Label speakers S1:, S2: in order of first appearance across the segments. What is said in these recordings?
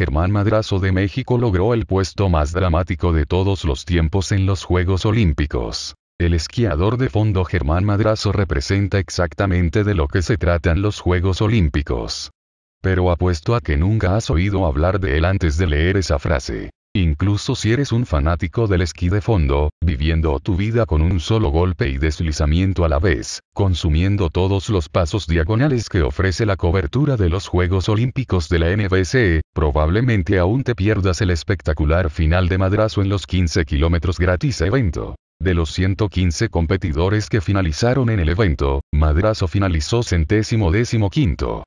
S1: Germán Madrazo de México logró el puesto más dramático de todos los tiempos en los Juegos Olímpicos. El esquiador de fondo Germán Madrazo representa exactamente de lo que se tratan los Juegos Olímpicos. Pero apuesto a que nunca has oído hablar de él antes de leer esa frase incluso si eres un fanático del esquí de fondo, viviendo tu vida con un solo golpe y deslizamiento a la vez, consumiendo todos los pasos diagonales que ofrece la cobertura de los Juegos Olímpicos de la NBC, probablemente aún te pierdas el espectacular final de madrazo en los 15 kilómetros gratis evento. De los 115 competidores que finalizaron en el evento, Madrazo finalizó centésimo décimo quinto.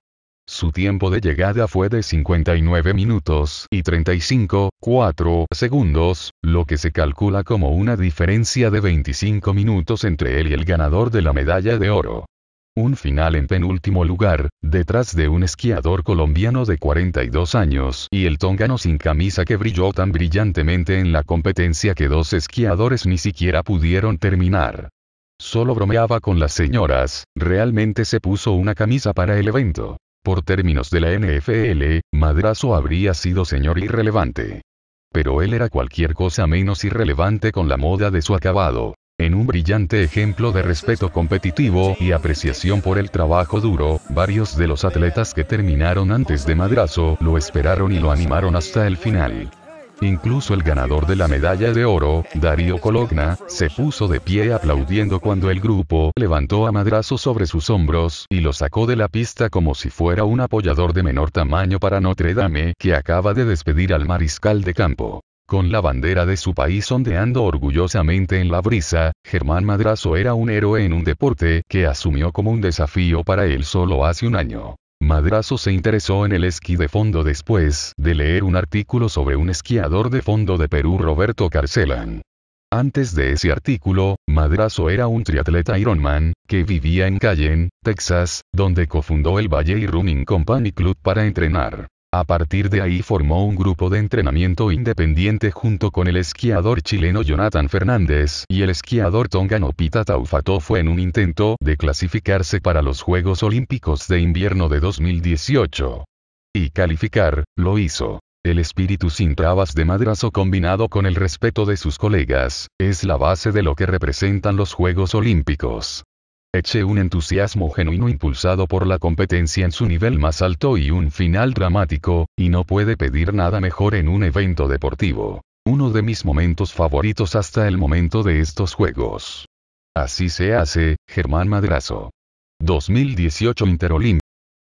S1: Su tiempo de llegada fue de 59 minutos y 35,4 segundos, lo que se calcula como una diferencia de 25 minutos entre él y el ganador de la medalla de oro. Un final en penúltimo lugar, detrás de un esquiador colombiano de 42 años y el tongano sin camisa que brilló tan brillantemente en la competencia que dos esquiadores ni siquiera pudieron terminar. Solo bromeaba con las señoras, realmente se puso una camisa para el evento. Por términos de la NFL, Madrazo habría sido señor irrelevante. Pero él era cualquier cosa menos irrelevante con la moda de su acabado. En un brillante ejemplo de respeto competitivo y apreciación por el trabajo duro, varios de los atletas que terminaron antes de Madrazo lo esperaron y lo animaron hasta el final. Incluso el ganador de la medalla de oro, Darío Cologna, se puso de pie aplaudiendo cuando el grupo levantó a Madrazo sobre sus hombros y lo sacó de la pista como si fuera un apoyador de menor tamaño para Notre Dame que acaba de despedir al mariscal de campo. Con la bandera de su país ondeando orgullosamente en la brisa, Germán Madrazo era un héroe en un deporte que asumió como un desafío para él solo hace un año. Madrazo se interesó en el esquí de fondo después de leer un artículo sobre un esquiador de fondo de Perú Roberto Carcelan. Antes de ese artículo, Madrazo era un triatleta Ironman, que vivía en Cayenne, Texas, donde cofundó el Valley Running Company Club para entrenar. A partir de ahí formó un grupo de entrenamiento independiente junto con el esquiador chileno Jonathan Fernández y el esquiador tongano Pita fue en un intento de clasificarse para los Juegos Olímpicos de Invierno de 2018. Y calificar, lo hizo. El espíritu sin trabas de madrazo combinado con el respeto de sus colegas, es la base de lo que representan los Juegos Olímpicos. Eche un entusiasmo genuino impulsado por la competencia en su nivel más alto y un final dramático, y no puede pedir nada mejor en un evento deportivo. Uno de mis momentos favoritos hasta el momento de estos juegos. Así se hace, Germán Madrazo. 2018 Interolímpico.